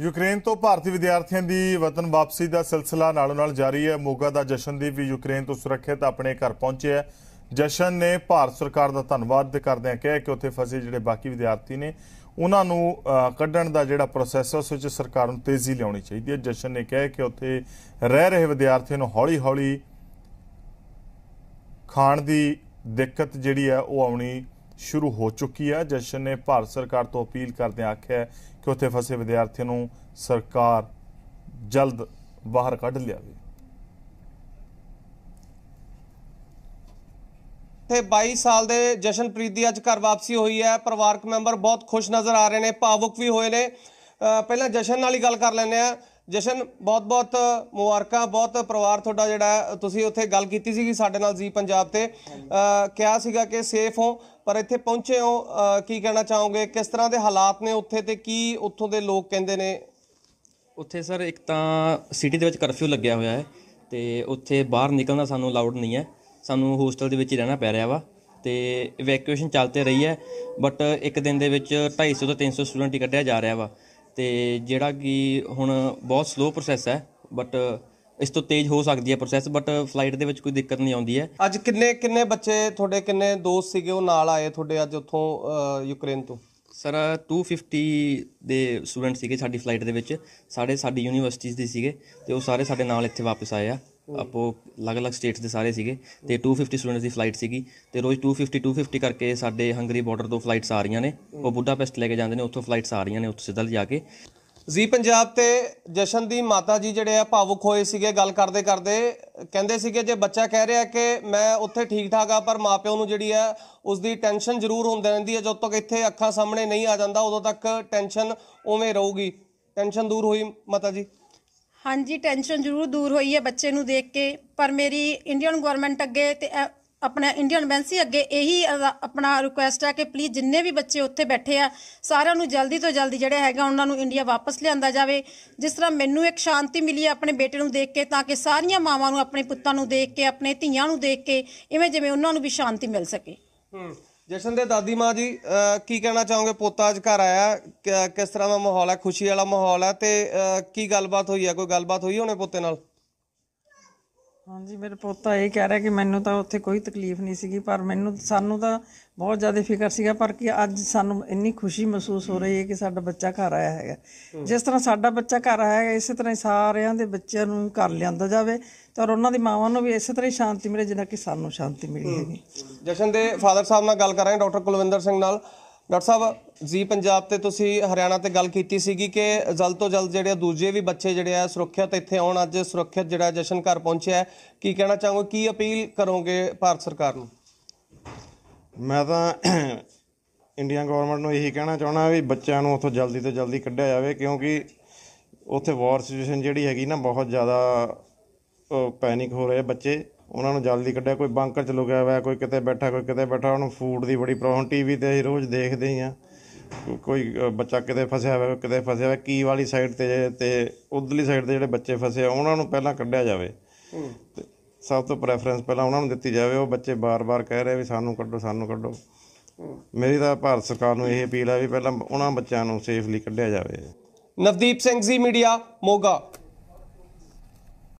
Ukraine ਤੋਂ ਭਾਰਤੀ ਵਿਦਿਆਰਥੀਆਂ ਦੀ ਵਤਨ ਵਾਪਸੀ ਦਾ ਸਿਲਸਿਲਾ ਨਾਲੋਂ ਨਾਲ ਜਾਰੀ ਹੈ ਮੋਗਾ ਦਾ ਜਸ਼ਨਦੀਪ ਵੀ ਯੂਕਰੇਨ ਤੋਂ ਸੁਰੱਖਿਅਤ ਆਪਣੇ ਘਰ ਪਹੁੰਚਿਆ ਜਸ਼ਨ ਨੇ ਭਾਰਤ ਸਰਕਾਰ ਦਾ ਧੰਨਵਾਦ ਕਰਦਿਆਂ ਕਿਹਾ ਕਿ ਉੱਥੇ ਫਸੇ ਜਿਹੜੇ ਬਾਕੀ ਵਿਦਿਆਰਥੀ ਨੇ ਉਹਨਾਂ ਨੂੰ ਕੱਢਣ ਦਾ ਜਿਹੜਾ ਪ੍ਰੋਸੈਸ ਉਸ ਵਿੱਚ ਸਰਕਾਰ ਨੂੰ ਤੇਜ਼ੀ ਲਿਆਉਣੀ ਚਾਹੀਦੀ ਹੈ ਜਸ਼ਨ ਨੇ ਕਿਹਾ ਕਿ ਉੱਥੇ ਰਹਿ ਰਹੇ ਵਿਦਿਆਰਥੀਆਂ ਨੂੰ ਹੌਲੀ-ਹੌਲੀ ਖਾਣ ਦੀ ਦਿੱਕਤ ਜਿਹੜੀ ਹੈ ਉਹ ਆਉਣੀ ਸ਼ੁਰੂ ਹੋ ਚੁੱਕੀ ਹੈ ਜਸ਼ਨ ਨੇ ਭਾਰਤ ਸਰਕਾਰ ਤੋਂ ਅਪੀਲ ਕਰਦੇ ਆਖਿਆ ਕਿ ਉੱਥੇ ਫਸੇ ਵਿਦਿਆਰਥੀਆਂ ਨੂੰ ਸਰਕਾਰ ਜਲਦ ਬਾਹਰ ਕੱਢ ਲਿਆਵੇ ਤੇ 22 ਸਾਲ ਦੇ ਜਸ਼ਨਪ੍ਰੀਤ ਦੀ ਅੱਜ ਘਰ ਵਾਪਸੀ ਹੋਈ ਹੈ ਪਰਿਵਾਰਕ ਮੈਂਬਰ ਬਹੁਤ ਖੁਸ਼ ਨਜ਼ਰ ਆ ਰਹੇ ਨੇ ਭਾਵੁਕ ਵੀ ਹੋਏ ਨੇ ਪਹਿਲਾਂ ਜਸ਼ਨ ਨਾਲ ਹੀ ਗੱਲ ਕਰ ਲੈਂਦੇ ਆ ਜਸ਼ਨ ਬਹੁਤ-ਬਹੁਤ ਮੁਬਾਰਕਾਂ ਬਹੁਤ ਪਰਿਵਾਰ ਤੁਹਾਡਾ ਜਿਹੜਾ ਤੁਸੀਂ ਉੱਥੇ ਗੱਲ ਕੀਤੀ ਸੀਗੀ ਸਾਡੇ ਨਾਲ ਜੀ ਪੰਜਾਬ ਤੇ ਕਿਹਾ ਸੀਗਾ ਕਿ ਸੇਫ ਹੋ ਪਰ ਇੱਥੇ ਪਹੁੰਚੇ ਹੋ ਕੀ ਕਹਿਣਾ ਚਾਹੋਗੇ ਕਿਸ ਤਰ੍ਹਾਂ ਦੇ ਹਾਲਾਤ ਨੇ ਉੱਥੇ ਤੇ ਕੀ ਉੱਥੋਂ ਦੇ ਲੋਕ ਕਹਿੰਦੇ ਨੇ ਉੱਥੇ ਸਰ ਇੱਕ ਤਾਂ ਸਿਟੀ ਦੇ ਵਿੱਚ ਕਰਫਿਊ ਲੱਗਿਆ ਹੋਇਆ ਹੈ ਤੇ ਉੱਥੇ ਬਾਹਰ ਨਿਕਲਣਾ ਸਾਨੂੰ ਅਲਾਉਡ ਨਹੀਂ ਹੈ ਸਾਨੂੰ ਹੋਸਟਲ ਦੇ ਵਿੱਚ ਹੀ ਰਹਿਣਾ ਪੈ ਰਿਹਾ ਵਾ ਤੇ ਇਵੈਕੂਏਸ਼ਨ ਚੱਲਤੇ ਰਹੀ ਹੈ ਬਟ ਇੱਕ ਦਿਨ ਦੇ ਵਿੱਚ 250 ਤੋਂ 300 ਸਟੂਡੈਂਟ ਹੀ ਕੱਢਿਆ ਜਾ ਰਿਹਾ ਵਾ ਤੇ ਜਿਹੜਾ ਕਿ ਹੁਣ ਬਹੁਤ ਸਲੋ ਪ੍ਰੋਸੈਸ ਹੈ ਬਟ ਇਸ ਤੋਂ ਤੇਜ਼ ਹੋ ਸਕਦੀ ਹੈ ਪ੍ਰੋਸੈਸ ਬਟ ਫਲਾਈਟ ਦੇ ਵਿੱਚ ਕੋਈ ਦਿੱਕਤ ਨਹੀਂ ਆਉਂਦੀ ਹੈ ਅੱਜ ਕਿੰਨੇ ਕਿੰਨੇ ਬੱਚੇ ਤੁਹਾਡੇ ਕਿੰਨੇ ਦੋਸਤ ਸੀਗੇ ਉਹ ਨਾਲ ਆਏ ਤੁਹਾਡੇ ਅੱਜ ਉੱਥੋਂ ਯੂਕਰੇਨ ਤੋਂ ਸਰ 250 ਦੇ ਸਟੂਡੈਂਟ ਸੀਗੇ ਸਾਡੀ ਫਲਾਈਟ ਦੇ ਵਿੱਚ ਸਾਡੇ ਸਾਡੀ ਯੂਨੀਵਰਸਿਟੀਜ਼ ਦੇ ਸੀਗੇ ਤੇ ਉਹ ਸਾਰੇ ਸਾਡੇ ਨਾਲ ਇੱਥੇ ਵਾਪਸ ਆਏ ਆ ਆਪੋ ਅਲੱਗ-ਅਲੱਗ ਸਟੇਟਸ ਦੇ ਸਾਰੇ ਸੀਗੇ ਤੇ 250 ਸਟੂਡੈਂਟਸ ਦੀ ਫਲਾਈਟ ਸੀਗੀ ਤੇ ਰੋਜ਼ 250 250 ਕਰਕੇ ਸਾਡੇ ਹੰਗਰੀ ਬਾਰਡਰ ਤੋਂ ਫਲਾਈਟਸ ਆ ਰਹੀਆਂ ਨੇ ਉਹ ਬੁੱਢਾਪੈਸਟ ਲੈ ਕੇ ਜਾਂਦੇ ਨੇ ਉੱਥੋਂ ਫਲਾਈਟਸ ਆ ਰਹੀਆਂ ਨੇ ਉੱਥੇ ਸਿੱਧਾ ਜਾ ਕੇ ਜੀ ਪੰਜਾਬ ਤੇ ਜਸ਼ਨ ਦੀ ਮਾਤਾ ਜੀ ਜਿਹੜੇ ਆ ਭਾਵੁਕ ਹੋਏ ਸੀਗੇ ਗੱਲ ਕਰਦੇ ਕਰਦੇ ਕਹਿੰਦੇ ਸੀਗੇ ਜੇ ਬੱਚਾ ਕਹਿ ਰਿਹਾ ਕਿ ਮੈਂ ਉੱਥੇ ਠੀਕ ਠਾਕ ਆ ਪਰ ਮਾਪਿਓ ਨੂੰ ਜਿਹੜੀ ਆ ਉਸ ਦੀ ਟੈਨਸ਼ਨ ਜ਼ਰੂਰ ਹੁੰਦੀ ਰਹਿੰਦੀ ਹੈ ਜਦੋਂ ਤੱਕ ਇੱਥੇ ਅੱਖਾਂ ਸਾਹਮਣੇ ਨਹੀਂ ਆ ਜਾਂਦਾ ਉਦੋਂ ਤੱਕ ਟੈਨਸ਼ਨ ਉਵੇਂ ਰਹੂਗੀ ਟੈਨਸ਼ਨ ਦੂਰ ਹੋਈ ਮਾਤਾ ਜੀ ਹਾਂਜੀ ਟੈਨਸ਼ਨ ਜ਼ਰੂਰ ਦੂਰ ਹੋਈ ਹੈ ਬੱਚੇ ਨੂੰ ਦੇਖ ਕੇ ਪਰ ਮੇਰੀ ਇੰਡੀਅਨ ਗਵਰਨਮੈਂਟ ਅੱਗੇ ਤੇ ਆਪਣਾ ਇੰਡੀਅਨ ਐਮਬੈਸੀ ਅੱਗੇ ਇਹੀ ਆਪਣਾ ਰਿਕੁਐਸਟ ਹੈ ਕਿ ਪਲੀਜ਼ ਜਿੰਨੇ ਵੀ ਬੱਚੇ ਉੱਥੇ ਬੈਠੇ ਆ ਸਾਰਿਆਂ ਨੂੰ ਜਲਦੀ ਤੋਂ ਜਲਦੀ ਜਿਹੜਾ ਹੈਗਾ ਉਹਨਾਂ ਨੂੰ ਇੰਡੀਆ ਵਾਪਸ ਲਿਆਂਦਾ ਜਾਵੇ ਜਿਸ ਤਰ੍ਹਾਂ ਮੈਨੂੰ ਇੱਕ ਸ਼ਾਂਤੀ ਮਿਲੀ ਹੈ ਆਪਣੇ ਬੇਟੇ ਨੂੰ ਦੇਖ ਕੇ ਤਾਂ ਕਿ ਸਾਰੀਆਂ ਮਾਵਾਂ ਨੂੰ ਆਪਣੇ ਪੁੱਤਾਂ ਨੂੰ ਦੇਖ ਕੇ ਆਪਣੇ ਧੀਆਂ ਨੂੰ ਦੇਖ ਕੇ ਇਵੇਂ ਜਿਵੇਂ ਉਹਨਾਂ ਨੂੰ ਵੀ ਸ਼ਾਂਤੀ ਮਿਲ ਸਕੇ ਹੂੰ ਜਸ਼ਨ ਦੇ ਦਾਦੀ ਮਾਂ ਜੀ ਕੀ ਕਹਿਣਾ ਚਾਹੋਗੇ ਪੋਤਾ ਅੱਜ ਘਰ ਆਇਆ ਕਿਸ ਤਰ੍ਹਾਂ ਦਾ ਮਾਹੌਲ ਹੈ ਖੁਸ਼ੀ ਵਾਲਾ ਮਾਹੌਲ ਹੈ ਤੇ ਕੀ ਗੱਲਬਾਤ ਹੋਈ ਹੈ ਕੋਈ ਗੱਲਬਾਤ ਹੋਈ ਹੋਣੇ ਪੋਤੇ ਨਾਲ ਹਾਂਜੀ ਮੇਰੇ ਪੋਤਾ ਇਹ ਕਹਿ ਰਿਹਾ ਕਿ ਮੈਨੂੰ ਤਾਂ ਉੱਥੇ ਕੋਈ ਤਕਲੀਫ ਨਹੀਂ ਸੀਗੀ ਪਰ ਮੈਨੂੰ ਸਾਨੂੰ ਤਾਂ ਬਹੁਤ ਜ਼ਿਆਦਾ ਫਿਕਰ ਸੀਗਾ ਪਰ ਕਿ ਅੱਜ ਸਾਨੂੰ ਇੰਨੀ ਖੁਸ਼ੀ ਮਹਿਸੂਸ ਹੋ ਰਹੀ ਹੈ ਕਿ ਸਾਡਾ ਬੱਚਾ ਘਰ ਆਇਆ ਹੈਗਾ ਜਿਸ ਤਰ੍ਹਾਂ ਸਾਡਾ ਬੱਚਾ ਘਰ ਆਇਆ ਹੈਗਾ ਇਸੇ ਤਰ੍ਹਾਂ ਹੀ ਸਾਰਿਆਂ ਦੇ ਬੱਚਿਆਂ ਨੂੰ ਘਰ ਲਿਆਂਦਾ ਜਾਵੇ ਤਾਂ ਉਹਨਾਂ ਦੀ ਮਾਵਾਂ ਨੂੰ ਵੀ ਇਸੇ ਤਰ੍ਹਾਂ ਹੀ ਸ਼ਾਂਤੀ ਮਿਲੇ ਜਿੰਨਾ ਕਿ ਸਾਨੂੰ ਸ਼ਾਂਤੀ ਮਿਲੀ ਹੈਗੀ ਜਸ਼ਨ ਦੇ ਫਾਦਰ ਸਾਹਿਬ ਨਾਲ ਗੱਲ ਕਰ ਰਹੇ ਡਾਕਟਰ ਕੁਲਵਿੰਦਰ ਸਿੰਘ ਨਾਲ ਡਾਕਟਰ ਸਾਹਿਬ ਜੀ ਪੰਜਾਬ ਤੇ ਤੁਸੀਂ ਹਰਿਆਣਾ ਤੇ ਗੱਲ ਕੀਤੀ ਸੀਗੀ ਕਿ ਜਲਦ ਤੋਂ ਜਲਦ ਜਿਹੜੇ ਦੂਜੇ ਵੀ ਬੱਚੇ ਜਿਹੜੇ ਆ ਸੁਰੱਖਿਅਤ ਇੱਥੇ ਆਉਣ ਅੱਜ ਸੁਰੱਖਿਅਤ ਜਿਹੜਾ ਜਸ਼ਨ ਘਰ ਪਹੁੰਚਿਆ ਕੀ ਕਹਿਣਾ ਚਾਹੋਗੇ ਕੀ ਅਪੀਲ ਕਰੋਗੇ ਭਾਰਤ ਸਰਕਾਰ ਨੂੰ ਮੈਂ ਤਾਂ ਇੰਡੀਅਨ ਗਵਰਨਮੈਂਟ ਨੂੰ ਇਹੀ ਕਹਿਣਾ ਚਾਹਣਾ ਵੀ ਬੱਚਿਆਂ ਨੂੰ ਉੱਥੋਂ ਜਲਦੀ ਤੋਂ ਜਲਦੀ ਕੱਢਿਆ ਜਾਵੇ ਕਿਉਂਕਿ ਉੱਥੇ ਵਾਰ ਸਿਚੁਏਸ਼ਨ ਜਿਹੜੀ ਹੈਗੀ ਨਾ ਬਹੁਤ ਜ਼ਿਆਦਾ ਪੈਨਿਕ ਹੋ ਰਹੇ ਬੱਚੇ ਉਹਨਾਂ ਨੂੰ ਜਲਦੀ ਕੱਢਿਆ ਕੋਈ ਬੰਕਰ 'ਚ ਲੁਕਿਆ ਹੋਇਆ ਕੋਈ ਕਿਤੇ ਬੈਠਾ ਕੋਈ ਕਿਤੇ ਬੈਠਾ ਉਹਨੂੰ ਫੂਡ ਦੀ ਬੜੀ ਪ੍ਰੋਬਲਮ ਟੀਵੀ ਤੇ ਅਸੀਂ ਰੋਜ਼ ਦੇਖਦੇ ਹਾਂ ਕੋਈ ਬੱਚਾ ਕਿਤੇ ਫਸਿਆ ਹੋਇਆ ਕਿਤੇ ਫਸਿਆ ਹੋਇਆ ਕੀ ਵਾਲੀ ਸਾਈਡ ਤੇ ਤੇ ਉਧਰਲੀ ਸਾਈਡ ਦੇ ਜਿਹੜੇ ਬੱਚੇ ਫਸੇ ਆ ਉਹਨਾਂ ਨੂੰ ਪਹਿਲਾਂ ਕੱਢਿਆ ਜਾਵੇ ਤੇ ਸਭ ਤੋਂ ਪ੍ਰੈਫਰੈਂਸ ਪਹਿਲਾਂ ਉਹਨਾਂ ਨੂੰ ਦਿੱਤੀ ਜਾਵੇ ਉਹ ਬੱਚੇ ਬਾਰ-ਬਾਰ ਕਹਿ ਰਹੇ ਵੀ ਸਾਨੂੰ ਕੱਢੋ ਸਾਨੂੰ ਕੱਢੋ ਮੇਰੀ ਤਾਂ ਭਾਰਤ ਸਰਕਾਰ ਨੂੰ ਇਹ ਅਪੀਲ ਆ ਵੀ ਪਹਿਲਾਂ ਉਹਨਾਂ ਬੱਚਿਆਂ ਨੂੰ ਸੇਫਲੀ ਕੱਢਿਆ ਜਾਵੇ ਨਵਦੀਪ ਸਿੰਘ ਜੀ ਮੀਡੀਆ ਮੋਗਾ